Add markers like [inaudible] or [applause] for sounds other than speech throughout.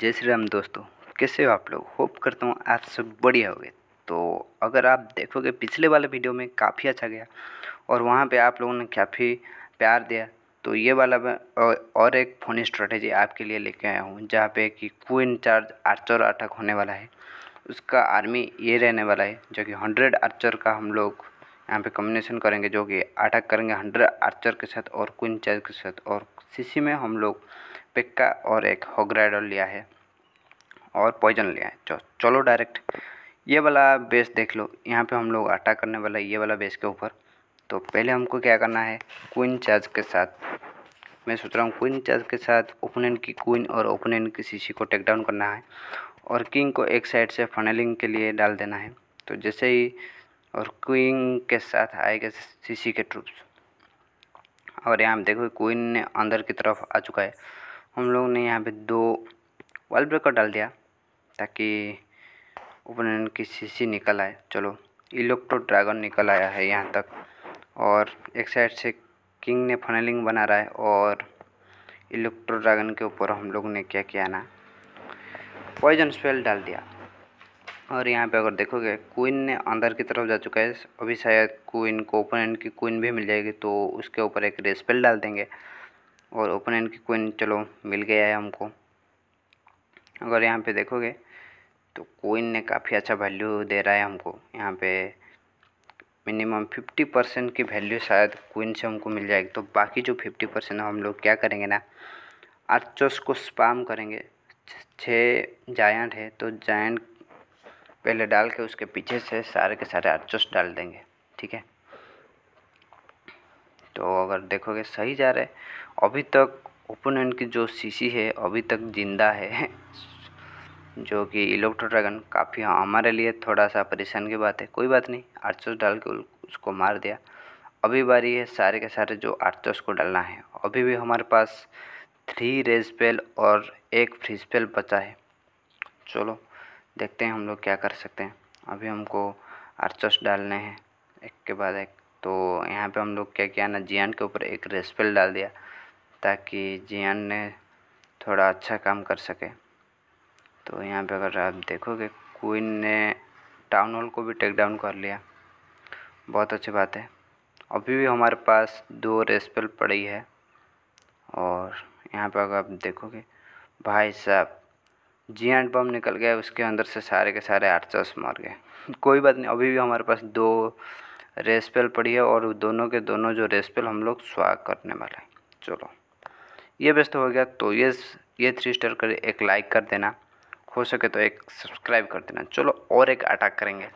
जय श्री राम दोस्तों कैसे हो आप लोग होप करता हूँ आप सब बढ़िया हो तो अगर आप देखोगे पिछले वाले वीडियो में काफ़ी अच्छा गया और वहाँ पे आप लोगों ने काफ़ी प्यार दिया तो ये वाला मैं और एक फ़ोन स्ट्रेटेजी आपके लिए लेके आया हूँ जहाँ पे कि क्वीन चार्ज आर्चर अटैक होने वाला है उसका आर्मी ये रहने वाला है जो कि हंड्रेड आर्चर का हम लोग यहाँ पर कम्बिनेशन करेंगे जो कि अटैक करेंगे हंड्रेड आर्चर के साथ और क्वीन चार्ज के साथ और सी में हम लोग पिक्का और एक होग्राइडर लिया है और पॉइजन लिया है चलो डायरेक्ट ये वाला बेस देख लो यहाँ पे हम लोग अटैक करने वाला ये वाला बेस के ऊपर तो पहले हमको क्या करना है क्वीन चार्ज के साथ मैं सोच रहा हूँ क्वीन चार्ज के साथ ओपोनेंट की क्वीन और ओपोनेंट की सीसी को टेक डाउन करना है और किंग को एक साइड से फनलिंग के लिए डाल देना है तो जैसे ही और क्वीन के साथ आएगा सीसी के ट्रूप्स और यहाँ देखो क्वीन ने अंदर की तरफ आ चुका है हम लोग ने यहाँ पे दो वॉल ब्रेकर डाल दिया ताकि ओपोनेंट की सीसी निकल आए चलो इलेक्ट्रो ड्रैगन निकल आया है यहाँ तक और एक साइड से किंग ने फनलिंग बना रहा है और इलेक्ट्रो ड्रैगन के ऊपर हम लोग ने क्या किया ना पॉइजन स्पेल डाल दिया और यहाँ पे अगर देखोगे क्वीन ने अंदर की तरफ जा चुका है अभी शायद क्वीन को ओपोनेंट की क्वीन भी मिल जाएगी तो उसके ऊपर एक रेस्पेल डाल देंगे और ओपोनेंट की कोइन चलो मिल गया है हमको अगर यहाँ पे देखोगे तो कोइन ने काफ़ी अच्छा वैल्यू दे रहा है हमको यहाँ पे मिनिमम फिफ्टी परसेंट की वैल्यू शायद कोइन से हमको मिल जाएगी तो बाकी जो फिफ्टी परसेंट हम लोग क्या करेंगे ना आर्चर्स को स्पाम करेंगे छः जायंट है तो जायंट पहले डाल के उसके पीछे से सारे के सारे आर्चर्स डाल देंगे ठीक है तो अगर देखोगे सही जा रहे अभी तक ओपोनेंट की जो सीसी है अभी तक जिंदा है जो कि इलेक्ट्रो ड्रैगन काफ़ी हमारे लिए थोड़ा सा परेशान की बात है कोई बात नहीं आर्चस डाल के उसको मार दिया अभी बारी है सारे के सारे जो आर्चस को डालना है अभी भी हमारे पास थ्री रेज पेल और एक फ्रिज पेल बचा है चलो देखते हैं हम लोग क्या कर सकते हैं अभी हमको आर्चस डालने हैं एक के बाद एक तो यहाँ पे हम लोग क्या किया ना जियान के ऊपर एक रेस्पेल डाल दिया ताकि जियान ने थोड़ा अच्छा काम कर सके तो यहाँ पे अगर आप देखोगे क्वीन ने टाउन हॉल को भी टेक डाउन कर लिया बहुत अच्छी बात है अभी भी हमारे पास दो रेस्पेल पड़ी है और यहाँ पर अगर आप देखोगे भाई साहब जी एंड बम निकल गया उसके अंदर से सारे के सारे आठ सौ मर गए [laughs] कोई बात नहीं अभी भी हमारे पास दो रेस्पेल पड़ी है और दोनों के दोनों जो रेस्पेल हम लोग स्वा करने वाले हैं चलो ये व्यस्त हो गया तो ये ये थ्री स्टार कर एक लाइक कर देना हो सके तो एक सब्सक्राइब कर देना चलो और एक अटैक करेंगे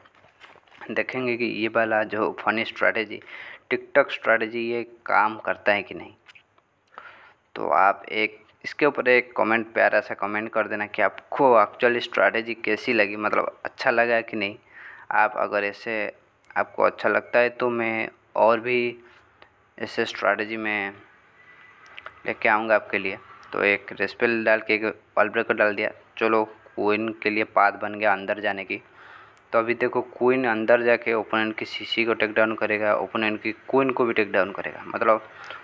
देखेंगे कि ये वाला जो फनी स्ट्रैटेजी टिकटॉक स्ट्रैटेजी ये काम करता है कि नहीं तो आप एक इसके ऊपर एक कमेंट प्यारा सा कमेंट कर देना कि आपको एक्चुअली स्ट्रैटेजी कैसी लगी मतलब अच्छा लगा कि नहीं आप अगर ऐसे आपको अच्छा लगता है तो मैं और भी ऐसे स्ट्रैटेजी में लेके आऊँगा आपके लिए तो एक रेस्पेल डाल के एक वॉल ब्रेकर डाल दिया चलो क्वीन के लिए पाथ बन गया अंदर जाने की तो अभी देखो क्वीन अंदर जाके ओपोनेंट की सीसी को टेक डाउन करेगा ओपोनेंट की क्वीन को भी टेक डाउन करेगा मतलब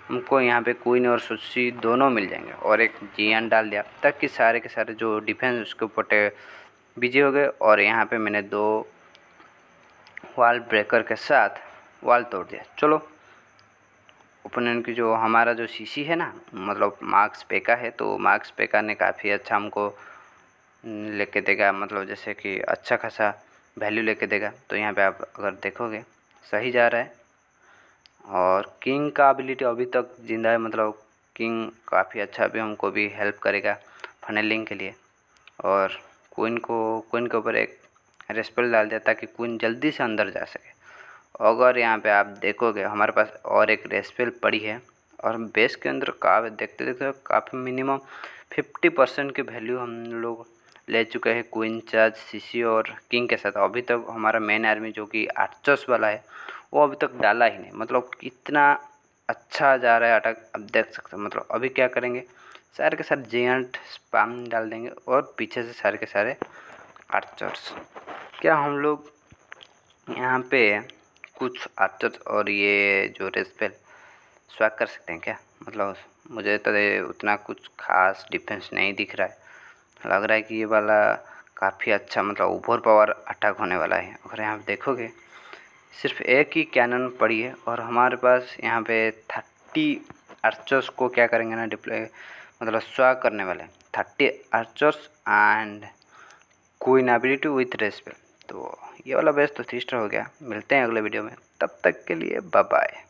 हमको यहाँ पे क्वीन और सुसी दोनों मिल जाएंगे और एक एन डाल दिया ताकि सारे के सारे जो डिफेंस उसके ऊपर बिजी हो गए और यहाँ पे मैंने दो वाल ब्रेकर के साथ वाल तोड़ दिया चलो ओपोनेंट की जो हमारा जो सीसी है ना मतलब मार्क्स पेका है तो मार्क्स पेका ने काफ़ी अच्छा हमको लेके देगा मतलब जैसे कि अच्छा खासा वैल्यू लेके देगा तो यहाँ पे आप अगर देखोगे सही जा रहा है और किंग का एबिलिटी अभी तक जिंदा है मतलब किंग काफ़ी अच्छा भी हमको भी हेल्प करेगा फनलिंग के लिए और कोइन को क्विन के ऊपर एक रेस्पेल डाल दिया ताकि क्वीन जल्दी से अंदर जा सके अगर यहाँ पे आप देखोगे हमारे पास और एक रेस्पेल पड़ी है और बेस के अंदर का देखते देखते तो काफ़ी मिनिमम फिफ्टी परसेंट की वैल्यू हम लोग ले चुके हैं क्वीन चार्ज सीसी और किंग के साथ अभी तक हमारा मेन आर्मी जो कि आर्चर्स वाला है वो अभी तक डाला ही नहीं मतलब कितना अच्छा जा रहा है अटैक अब देख सकते हो मतलब अभी क्या करेंगे सारे के सारे जेंट स्पाम डाल देंगे और पीछे से सारे के सारे आर्चर्स क्या हम लोग यहाँ पे कुछ आचर और ये जो रेस्पेल स्वैग कर सकते हैं क्या मतलब मुझे तो उतना कुछ खास डिफेंस नहीं दिख रहा है लग रहा है कि ये वाला काफ़ी अच्छा मतलब ओवर पावर अटैक होने वाला है अगर यहाँ देखोगे सिर्फ एक ही कैनन पड़ी है और हमारे पास यहाँ पे थर्टी आर्चर्स को क्या करेंगे ना डिप्ले मतलब स्वा करने वाले थर्टी आर्चर्स एंड कोई एबिलिटी विथ रेस्पेक्ट तो ये वाला बेस्ट तो थीस्टर हो गया मिलते हैं अगले वीडियो में तब तक के लिए बाय